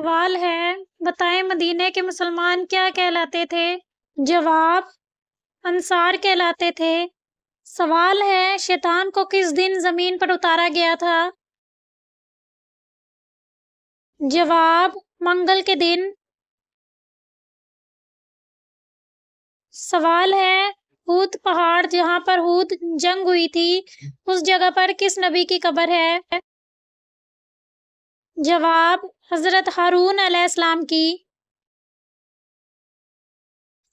सवाल है बताएं मदीने के मुसलमान क्या कहलाते थे जवाब अंसार कहलाते थे सवाल है शैतान को किस दिन जमीन पर उतारा गया था जवाब मंगल के दिन सवाल है हूद पहाड़ जहाँ पर हूद जंग हुई थी उस जगह पर किस नबी की कब्र है जवाब हज़रत हारून अलैहिस्सलाम की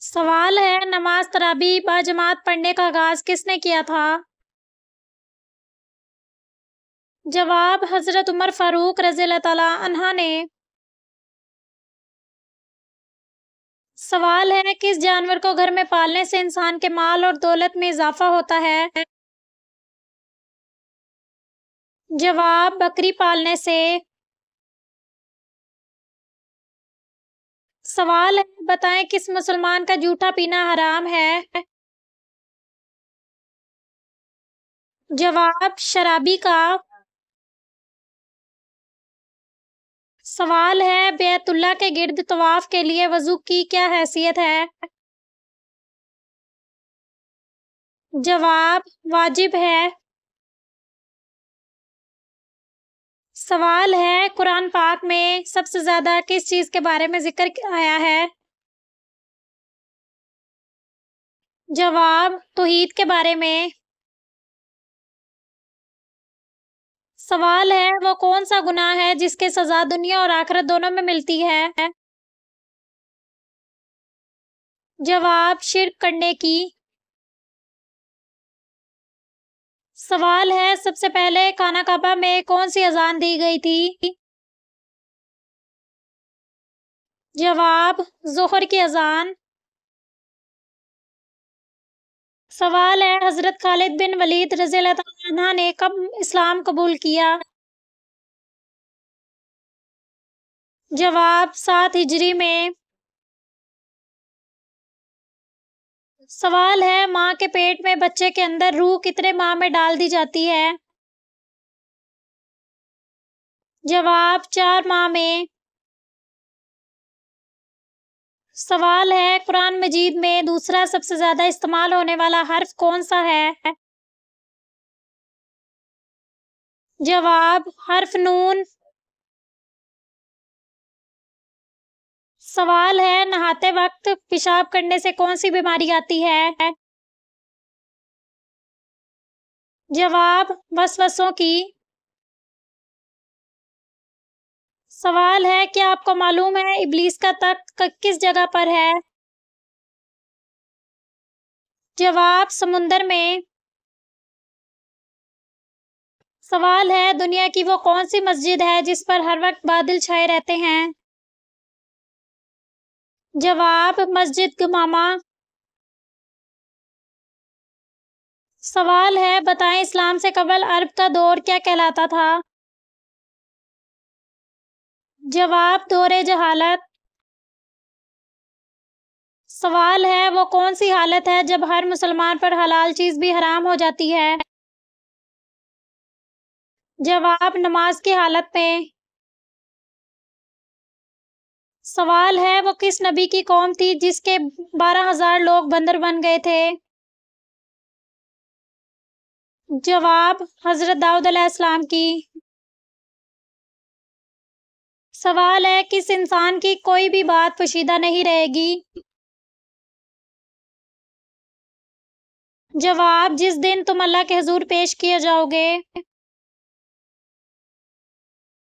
सवाल है नमाज तराबी बाजमात पढ़ने का आगाज़ किसने किया था जवाब हज़रत उमर फ़ारूक रज़ी तला ने सवाल है किस जानवर को घर में पालने से इंसान के माल और दौलत में इजाफा होता है जवाब बकरी पालने से सवाल है बताएं किस मुसलमान का जूठा पीना हराम है जवाब शराबी का सवाल है बेतुल्ला के गिर्द तवाफ के लिए वजू की क्या हैसियत है जवाब वाजिब है सवाल है कुरान पाक में सबसे ज़्यादा किस चीज़ के बारे में जिक्र आया है जवाब तोहीद के बारे में सवाल है वो कौन सा गुनाह है जिसके सजा दुनिया और आखिरत दोनों में मिलती है जवाब शिरक करने की सवाल है सबसे पहले खाना काबा में कौन सी अजान दी गई थी जवाब जोहर की अजान सवाल है हजरत खालिद बिन वलीद रजील ने कब इस्लाम कबूल किया जवाब सात हिजरी में सवाल है माँ के पेट में बच्चे के अंदर रूह कितने माह में डाल दी जाती है जवाब चार माह में सवाल है कुरान मजीद में दूसरा सबसे ज्यादा इस्तेमाल होने वाला हर्फ कौन सा है जवाब हर्फ नून सवाल है नहाते वक्त पेशाब करने से कौन सी बीमारी आती है जवाब वसवसों की सवाल है क्या आपको मालूम है इबलीस का तख्त किस जगह पर है जवाब समुंदर में सवाल है दुनिया की वो कौन सी मस्जिद है जिस पर हर वक्त बादल छाए रहते हैं जवाब मस्जिद मामा सवाल है बताएं इस्लाम से कबल अरब का दौर क्या कहलाता था जवाब दौरे जहालत सवाल है वो कौन सी हालत है जब हर मुसलमान पर हलाल चीज़ भी हराम हो जाती है जवाब नमाज की हालत में सवाल है वो किस नबी की कौम थी जिसके बारह हजार लोग बंदर बन गए थे जवाब हजरत दाऊद अलैहिस्सलाम की सवाल है किस इंसान की कोई भी बात पोशीदा नहीं रहेगी जवाब जिस दिन तुम अल्लाह के हजूर पेश किए जाओगे